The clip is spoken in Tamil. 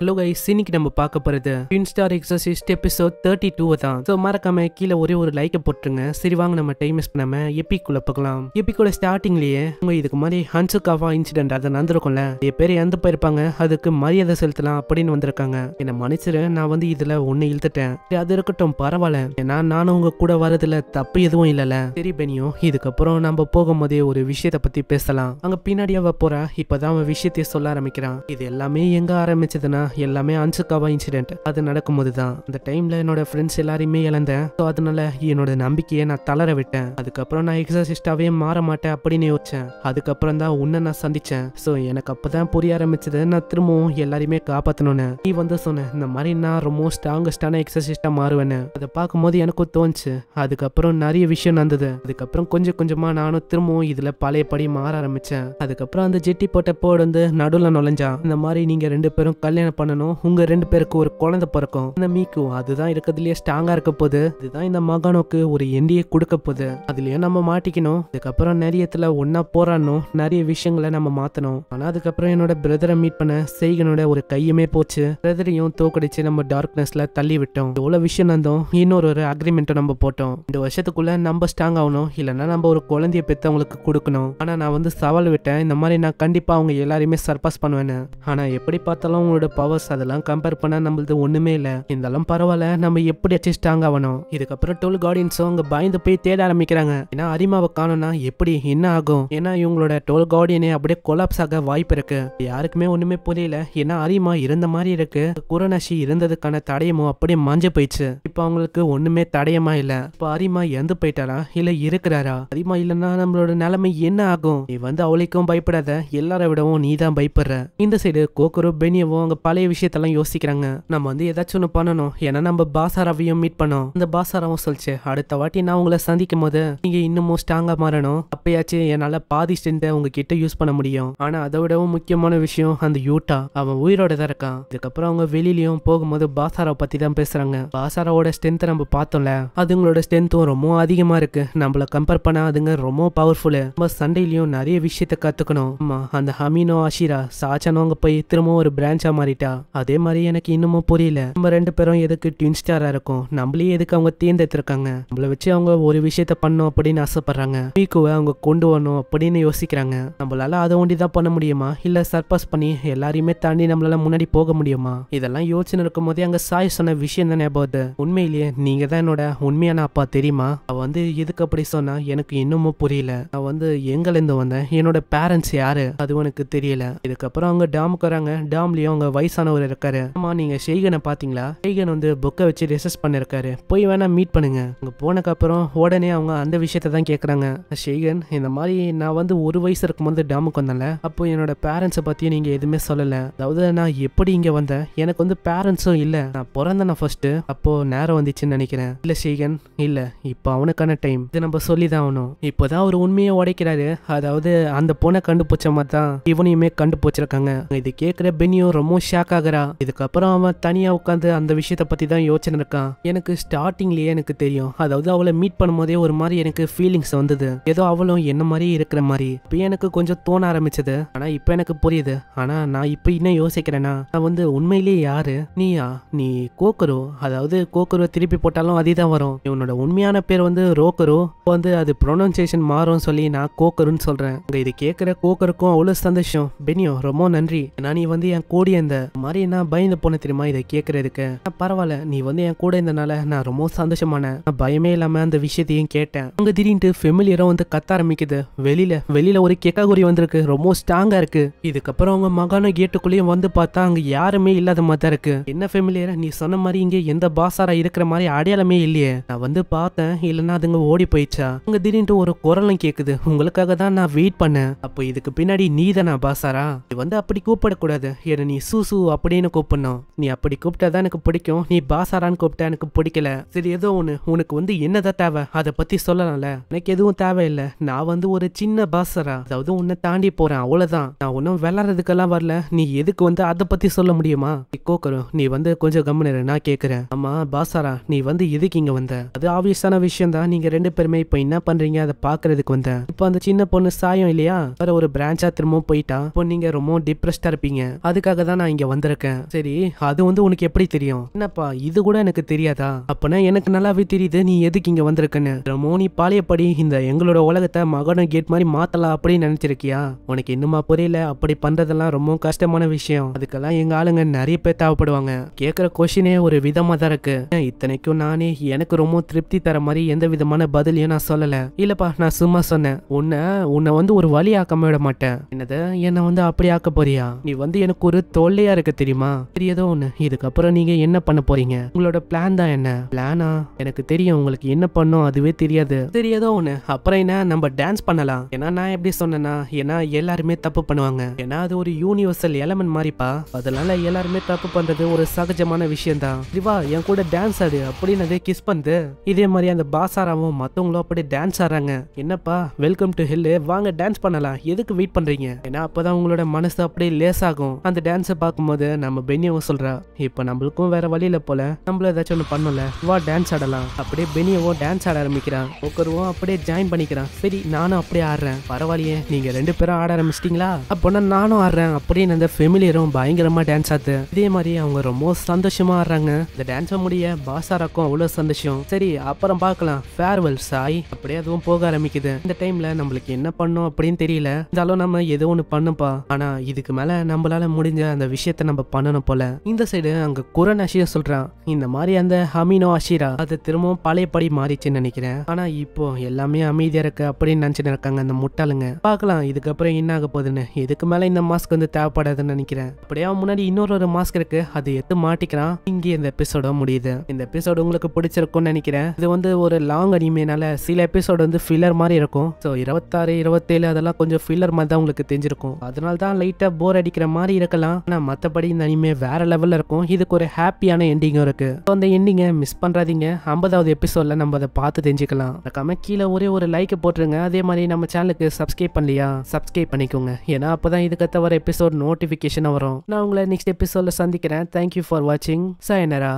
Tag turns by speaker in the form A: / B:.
A: ஹலோ கைஸ் இன்னைக்கு நம்ம பார்க்க போகிறது twin star exist episode thirty two தான் ஸோ மறக்காம கீழே ஒரே ஒரு லைக்கை போட்டுருங்க சரி வாங்க நம்ம டைம் மிஸ் பண்ணாம எப்பிக்குள்ள பார்க்கலாம் எப்பிக்கோட ஸ்டார்டிங்லேயே அவங்க இதுக்கு மாதிரி ஹன்சு ஹன்சுகாவா இன்சிடென்ட் அது நடந்திருக்கும்ல என் பேர் இறந்து போயிருப்பாங்க அதுக்கு மரியாதை செலுத்தலாம் அப்படின்னு வந்திருக்காங்க என்னை மன்னிச்சிரு நான் வந்து இதில் ஒன்று இழுத்துட்டேன் சரி அது இருக்கட்டும் பரவாயில்ல ஏன்னா நானும் உங்க கூட வரதுல தப்பு எதுவும் இல்லைல்ல சரி பெனியோ இதுக்கப்புறம் நம்ம போகும்போதே ஒரு விஷயத்தை பற்றி பேசலாம் அங்கே பின்னாடியாக போகிறா இப்போதான் அவன் விஷயத்தையே சொல்ல ஆரம்பிக்கிறான் இது எல்லாமே எங்கே ஆரம்பிச்சதுன்னா எல்லாமே அன்சுக்காவா இன்சிடென்ட் அது நடக்கும்போது தான் அந்த டைம்ல என்னோட ஃப்ரெண்ட்ஸ் எல்லாரையுமே இழந்தேன் ஸோ அதனால என்னோட நம்பிக்கையை நான் தளர விட்டேன் அதுக்கப்புறம் நான் எக்ஸசிஸ்டாகவே மாற மாட்டேன் அப்படின்னு யோசிச்சேன் அதுக்கப்புறம் தான் உன்னை நான் சந்திச்சேன் ஸோ எனக்கு அப்பதான் புரிய ஆரம்பிச்சது நான் திரும்பவும் எல்லாரையுமே காப்பாத்தணும்னு நீ வந்து சொன்னேன் இந்த மாதிரி நான் ரொம்ப ஸ்ட்ராங்கஸ்டான எக்ஸசிஸ்டா மாறுவேன்னு அதை பார்க்கும்போது எனக்கும் தோணுச்சு அதுக்கப்புறம் நிறைய விஷயம் நடந்தது அதுக்கப்புறம் கொஞ்சம் கொஞ்சமாக நானும் திரும்பவும் இதில் பழையபடி மாற ஆரம்பித்தேன் அதுக்கப்புறம் அந்த ஜெட்டி போட்ட போடு வந்து நடுவில் நுழைஞ்சா இந்த மாதிரி நீங்கள் ரெண்டு பேரும் கல்யாணம் பண்ணணும் உங்கள் ரெண்டு பேருக்கு ஒரு குழந்தை பிறக்கும் இந்த மீக்கும் அதுதான் இருக்கிறதுலயே ஸ்ட்ராங்கா இருக்க போகுது இதுதான் இந்த மகனுக்கு ஒரு எண்டிய கொடுக்க போகுது அதுலேயும் நம்ம மாட்டிக்கணும் அதுக்கப்புறம் நிறைய இடத்துல ஒன்றா போராடணும் நிறைய விஷயங்களை நம்ம மாற்றணும் ஆனால் அதுக்கப்புறம் என்னோட பிரதரை மீட் பண்ண செய்கனோட ஒரு கையுமே போச்சு பிரதரையும் தோக்கடிச்சு நம்ம டார்க்னஸ்ல தள்ளி விட்டோம் எவ்வளோ விஷயம் நடந்தோம் இன்னொரு ஒரு அக்ரிமெண்ட்டை நம்ம போட்டோம் இந்த வருஷத்துக்குள்ளே நம்ம ஸ்ட்ராங் ஆகணும் இல்லைன்னா நம்ம ஒரு குழந்தைய பெற்று அவங்களுக்கு கொடுக்கணும் ஆனால் நான் வந்து சவால் விட்டேன் இந்த மாதிரி நான் கண்டிப்பாக அவங்க எல்லாரையுமே சர்பாஸ் பண்ணுவேன்னு ஆனால் எப்படி பார்த்தாலும் உங்களோட பவர்ஸ் அதெல்லாம் கம்பேர் பண்ணா நம்மளது ஒண்ணுமே இல்ல இருந்தாலும் பரவாயில்ல நம்ம எப்படி அட்ஜஸ்ட் ஆங்க ஆகணும் இதுக்கப்புறம் டோல் கார்டியன்ஸும் அங்க பயந்து போய் தேட ஆரம்பிக்கிறாங்க ஏன்னா அரிமாவை காணும்னா எப்படி என்ன ஆகும் ஏன்னா இவங்களோட டோல் கார்டியனே அப்படியே கொலாப்ஸ் ஆக வாய்ப்பு இருக்கு யாருக்குமே ஒண்ணுமே புரியல ஏன்னா அரிமா இருந்த மாதிரி இருக்கு குரநஷி இருந்ததுக்கான தடயமும் அப்படியே மஞ்ச போயிடுச்சு இப்போ அவங்களுக்கு ஒண்ணுமே தடயமா இல்லை இப்போ அரிமா இறந்து போயிட்டாரா இல்லை இருக்கிறாரா அரிமா இல்லைன்னா நம்மளோட நிலைமை என்ன ஆகும் நீ வந்து அவளுக்கும் பயப்படாத எல்லாரை விடவும் நீதான் பயப்படுற இந்த சைடு கோக்கரும் பெனியவும் அங்கே பல பழைய விஷயத்தெல்லாம் யோசிக்கிறாங்க நம்ம வந்து ஏதாச்சும் ஒன்று பண்ணணும் ஏன்னா நம்ம பாசாராவையும் மீட் பண்ணோம் அந்த பாசாராவும் சொல்லிச்சு அடுத்த வாட்டி நான் உங்களை சந்திக்கும் போது நீங்க இன்னமும் ஸ்ட்ராங்கா மாறணும் அப்பயாச்சும் என்னால பாதி ஸ்டென்த்தை உங்ககிட்ட யூஸ் பண்ண முடியும் ஆனா அதை விடவும் முக்கியமான விஷயம் அந்த யூட்டா அவன் உயிரோட தான் இருக்கான் இதுக்கப்புறம் அவங்க வெளியிலயும் போகும்போது பாசாராவை பத்தி தான் பேசுறாங்க பாசாராவோட ஸ்ட்ரென்த்தை நம்ம பார்த்தோம்ல அதுங்களோட ஸ்ட்ரென்த்தும் ரொம்ப அதிகமா இருக்கு நம்மள கம்பேர் பண்ண அதுங்க ரொம்ப பவர்ஃபுல்லு நம்ம சண்டையிலயும் நிறைய விஷயத்த கத்துக்கணும் அந்த ஹமீனோ அஷிரா சாச்சனவங்க போய் திரும்பவும் ஒரு பிரான்ச்சா மாறிட்டா பண்ணிட்டா அதே மாதிரி எனக்கு இன்னமும் புரியல நம்ம ரெண்டு பேரும் எதுக்கு ட்வின் ஸ்டாரா இருக்கும் நம்மளே எதுக்கு அவங்க தேர்ந்தெடுத்திருக்காங்க நம்மள வச்சு அவங்க ஒரு விஷயத்த பண்ணும் அப்படின்னு ஆசைப்படுறாங்க மீக்குவை அவங்க கொண்டு வரணும் அப்படின்னு யோசிக்கிறாங்க நம்மளால அதை ஒண்டி தான் பண்ண முடியுமா இல்ல சர்பாஸ் பண்ணி எல்லாரையுமே தாண்டி நம்மளால முன்னாடி போக முடியுமா இதெல்லாம் யோசனை இருக்கும் போதே அங்க சாய் சொன்ன விஷயம் தான் ஞாபகம் உண்மையிலேயே நீங்க தான் என்னோட உண்மையான அப்பா தெரியுமா அவ வந்து எதுக்கு அப்படி சொன்னா எனக்கு இன்னமும் புரியல நான் வந்து இருந்து வந்தேன் என்னோட பேரண்ட்ஸ் யாரு அது உனக்கு தெரியல இதுக்கப்புறம் அவங்க டாமுக்கு வராங்க டாம்லயும் அவங்க வயசு வயசானவர் இருக்காரு ஆமா நீங்க ஷெய்கனை பாத்தீங்களா ஷெய்கன் வந்து புக்கை வச்சு ரிசர்ச் பண்ணிருக்காரு போய் வேணா மீட் பண்ணுங்க அங்க போனக்கு அப்புறம் உடனே அவங்க அந்த விஷயத்த தான் கேக்குறாங்க ஷெய்கன் இந்த மாதிரி நான் வந்து ஒரு வயசு இருக்கும்போது டேமுக்கு வந்தேன்ல அப்போ என்னோட பேரண்ட்ஸை பத்தியும் நீங்க எதுவுமே சொல்லல அதாவது நான் எப்படி இங்க வந்தேன் எனக்கு வந்து பேரண்ட்ஸும் இல்ல நான் பிறந்தேன் ஃபர்ஸ்ட் அப்போ நேரம் வந்துச்சுன்னு நினைக்கிறேன் இல்ல ஷெய்கன் இல்ல இப்போ அவனுக்கான டைம் இது நம்ம சொல்லி தான் ஆகணும் இப்போதான் அவர் உண்மையை உடைக்கிறாரு அதாவது அந்த பொண்ணை கண்டுபிடிச்ச மாதிரி தான் இவனையுமே கண்டுபிடிச்சிருக்காங்க இது கேட்குற பெனியும் ரொம்ப ஷாக் ஆகுறா இதுக்கப்புறம் அவன் தனியா உட்காந்து அந்த விஷயத்த பத்தி தான் யோசனை இருக்கான் எனக்கு ஸ்டார்டிங்லயே எனக்கு தெரியும் அதாவது அவளை மீட் பண்ணும்போதே ஒரு மாதிரி எனக்கு ஃபீலிங்ஸ் வந்தது ஏதோ அவளும் என்ன மாதிரி இருக்கிற மாதிரி இப்போ எனக்கு கொஞ்சம் தோண ஆரம்பிச்சது ஆனா இப்போ எனக்கு புரியுது ஆனா நான் இப்போ இன்னும் யோசிக்கிறேன்னா நான் வந்து உண்மையிலேயே யாரு நீயா நீ கோக்கரோ அதாவது கோக்கரோ திருப்பி போட்டாலும் அதே தான் வரும் இவனோட உண்மையான பேர் வந்து ரோக்கரோ வந்து அது ப்ரொனன்சியேஷன் மாறும் சொல்லி நான் கோக்கருன்னு சொல்றேன் இது கேட்குற கோக்கருக்கும் அவ்வளோ சந்தோஷம் பெனியோ ரொம்ப நன்றி நான் நீ வந்து என் கூடிய இந்த மாதிரி பயந்து போனேன் தெரியுமா இதை கேட்கறதுக்கு பரவாயில்ல நீ வந்து என் கூட இருந்தனால நான் ரொம்ப சந்தோஷமானேன் பயமே இல்லாம அந்த விஷயத்தையும் கேட்டேன் அங்க திடீர்னு ஃபெமிலியரா வந்து கத்த ஆரம்பிக்குது வெளியில வெளியில ஒரு கேக்காகுரி வந்திருக்கு ரொம்ப ஸ்ட்ராங்கா இருக்கு இதுக்கப்புறம் அவங்க மகான கேட்டுக்குள்ளேயும் வந்து பார்த்தா அங்க யாருமே இல்லாத மாதிரி தான் இருக்கு என்ன ஃபெமிலியரா நீ சொன்ன மாதிரி இங்க எந்த பாசாரா இருக்கிற மாதிரி அடையாளமே இல்லையே நான் வந்து பார்த்தேன் இல்லைன்னா அதுங்க ஓடி போயிடுச்சா அங்க திடீர்னு ஒரு குரலும் கேக்குது உங்களுக்காக தான் நான் வெயிட் பண்ணேன் அப்போ இதுக்கு பின்னாடி நீ தானா பாசாரா வந்து அப்படி கூப்பிடக்கூடாது நீ சூசு பாசு அப்படின்னு கூப்பிடணும் நீ அப்படி கூப்பிட்டா எனக்கு பிடிக்கும் நீ பாசாரான்னு கூப்பிட்டா எனக்கு பிடிக்கல சரி ஏதோ ஒன்று உனக்கு வந்து என்னதான் தேவை அதை பத்தி சொல்லலாம்ல எனக்கு எதுவும் தேவையில்லை நான் வந்து ஒரு சின்ன பாசரா அதாவது உன்னை தாண்டி போறேன் அவ்வளவுதான் நான் ஒன்றும் விளாட்றதுக்கெல்லாம் வரல நீ எதுக்கு வந்து அதை பத்தி சொல்ல முடியுமா கோக்கரும் நீ வந்து கொஞ்சம் கம்மனு நான் கேட்குறேன் ஆமா பாசாரா நீ வந்து எதுக்கு இங்க வந்த அது ஆவியஸான விஷயம் தான் நீங்க ரெண்டு பேருமே இப்போ என்ன பண்றீங்க அதை பார்க்கறதுக்கு வந்தேன் இப்போ அந்த சின்ன பொண்ணு சாயம் இல்லையா வேற ஒரு பிரான்ச்சா திரும்ப போயிட்டா இப்போ நீங்க ரொம்ப டிப்ரெஸ்டா இருப்பீங்க அதுக்காக தான் நான் இங்க இங்கே வந்திருக்கேன் சரி அது வந்து உனக்கு எப்படி தெரியும் என்னப்பா இது கூட எனக்கு தெரியாதா அப்பனா எனக்கு நல்லாவே தெரியுது நீ எதுக்கு இங்கே வந்திருக்கன்னு மோனி பாளையப்படி இந்த எங்களோட உலகத்தை மகனும் கேட் மாதிரி மாத்தலாம் அப்படின்னு நினைச்சிருக்கியா உனக்கு இன்னுமா புரியல அப்படி பண்றதெல்லாம் ரொம்ப கஷ்டமான விஷயம் அதுக்கெல்லாம் எங்க ஆளுங்க நிறைய பேர் தேவைப்படுவாங்க கேட்குற கொஷினே ஒரு விதமா தான் இருக்கு இத்தனைக்கும் நானே எனக்கு ரொம்ப திருப்தி தர மாதிரி எந்த விதமான பதிலையும் நான் சொல்லல இல்லப்பா நான் சும்மா சொன்னேன் உன்னை உன்னை வந்து ஒரு வழி ஆக்காம விட மாட்டேன் என்னது என்னை வந்து அப்படி ஆக்க போறியா நீ வந்து எனக்கு ஒரு தொல்லையா இருக்க தெரியுமா தெரியதோ ஒன்று இதுக்கப்புறம் நீங்க என்ன பண்ண போறீங்க உங்களோட பிளான் தான் என்ன பிளானா எனக்கு தெரியும் உங்களுக்கு என்ன பண்ணும் அதுவே தெரியாது தெரியதோ ஒன்னு அப்புறம் என்ன நம்ம டான்ஸ் பண்ணலாம் ஏன்னா நான் எப்படி சொன்னேன்னா ஏன்னா எல்லாருமே தப்பு பண்ணுவாங்க ஏன்னா அது ஒரு யூனிவர்சல் எலமெண்ட் மாதிரிப்பா அதனால எல்லாருமே தப்பு பண்றது ஒரு சகஜமான விஷயம் தான் திவா என் கூட டான்ஸ் ஆடு அப்படின்னு கிஸ் பண்ணு இதே மாதிரி அந்த பாசாராவும் மத்தவங்களும் அப்படி டான்ஸ் ஆடுறாங்க என்னப்பா வெல்கம் டு ஹில்லு வாங்க டான்ஸ் பண்ணலாம் எதுக்கு வெயிட் பண்றீங்க ஏன்னா அப்பதான் உங்களோட மனசு அப்படியே லேஸ் ஆகும் அந்த டான்ஸை பார்க்கும் போது நம்ம பெனியவும் சொல்றா இப்ப நம்மளுக்கும் வேற வழியில போல நம்மள ஏதாச்சும் ஒண்ணு பண்ணல வா டான்ஸ் ஆடலாம் அப்படியே பெனியவும் டான்ஸ் ஆட ஆரம்பிக்கிறான் ஒக்கருவும் அப்படியே ஜாயின் பண்ணிக்கிறான் சரி நானும் அப்படியே ஆடுறேன் பரவாயில்லையே நீங்க ரெண்டு பேரும் ஆட ஆரம்பிச்சிட்டீங்களா அப்போனா நானும் ஆடுறேன் அப்படியே அந்த ஃபெமிலியரும் பயங்கரமா டான்ஸ் ஆத்து இதே மாதிரி அவங்க ரொம்ப சந்தோஷமா ஆடுறாங்க இந்த டான்ஸை முடிய பாசாராக்கும் அவ்வளவு சந்தோஷம் சரி அப்புறம் பார்க்கலாம் ஃபேர்வெல் சாய் அப்படியே அதுவும் போக ஆரம்பிக்குது இந்த டைம்ல நம்மளுக்கு என்ன பண்ணும் அப்படின்னு தெரியல இருந்தாலும் நம்ம ஏதோ ஒன்று பண்ணுப்பா ஆனா இதுக்கு மேல நம்மளால முடிஞ்ச அந்த விஷயத்த விஷயத்தை நம்ம பண்ணணும் போல இந்த சைடு அங்க குரன் அஷியா சொல்றான் இந்த மாதிரி அந்த ஹமினோ அஷிரா அது திரும்பவும் பழையபடி மாறிச்சுன்னு நினைக்கிறேன் ஆனா இப்போ எல்லாமே அமைதியா இருக்கு அப்படின்னு நினைச்சுட்டு இருக்காங்க அந்த முட்டாளுங்க பார்க்கலாம் இதுக்கப்புறம் என்ன ஆக போகுதுன்னு எதுக்கு மேல இந்த மாஸ்க் வந்து தேவைப்படாதுன்னு நினைக்கிறேன் அப்படியே முன்னாடி இன்னொரு ஒரு மாஸ்க் இருக்கு அது எத்து மாட்டிக்கிறான் இங்கே இந்த எபிசோட முடியுது இந்த எபிசோடு உங்களுக்கு பிடிச்சிருக்கும்னு நினைக்கிறேன் இது வந்து ஒரு லாங் அனிமேனால சில எபிசோடு வந்து ஃபில்லர் மாதிரி இருக்கும் ஸோ இருபத்தாறு இருபத்தேழு அதெல்லாம் கொஞ்சம் ஃபில்லர் மாதிரி தான் உங்களுக்கு தெரிஞ்சிருக்கும் அதனால தான் லைட்டாக போர் அடிக்கிற மாதிரி இருக்கலாம் ஆனால் மற்ற மற்றபடி இந்த அனிமே வேறு லெவலில் இருக்கும் இதுக்கு ஒரு ஹாப்பியான எண்டிங்கும் இருக்குது ஸோ அந்த எண்டிங்கை மிஸ் பண்ணுறாதீங்க ஐம்பதாவது எபிசோடில் நம்ம அதை பார்த்து தெரிஞ்சுக்கலாம் மறக்காமல் கீழே ஒரே ஒரு லைக் போட்டுருங்க அதே மாதிரி நம்ம சேனலுக்கு சப்ஸ்கிரைப் பண்ணலையா சப்ஸ்கிரைப் பண்ணிக்கோங்க ஏன்னா அப்போ தான் இதுக்கத்த வர எபிசோட் நோட்டிஃபிகேஷனாக வரும் நான் உங்களை நெக்ஸ்ட் எபிசோடில் சந்திக்கிறேன் தேங்க்யூ ஃபார் வாட்சிங் சாயனரா